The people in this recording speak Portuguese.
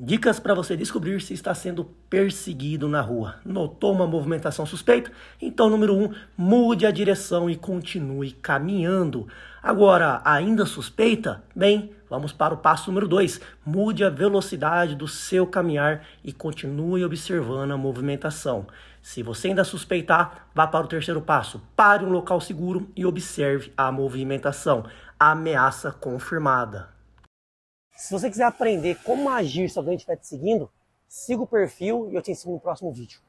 Dicas para você descobrir se está sendo perseguido na rua. Notou uma movimentação suspeita? Então, número 1, um, mude a direção e continue caminhando. Agora, ainda suspeita? Bem, vamos para o passo número 2. Mude a velocidade do seu caminhar e continue observando a movimentação. Se você ainda suspeitar, vá para o terceiro passo. Pare um local seguro e observe a movimentação. Ameaça confirmada. Se você quiser aprender como agir se alguém estiver te seguindo, siga o perfil e eu te ensino no próximo vídeo.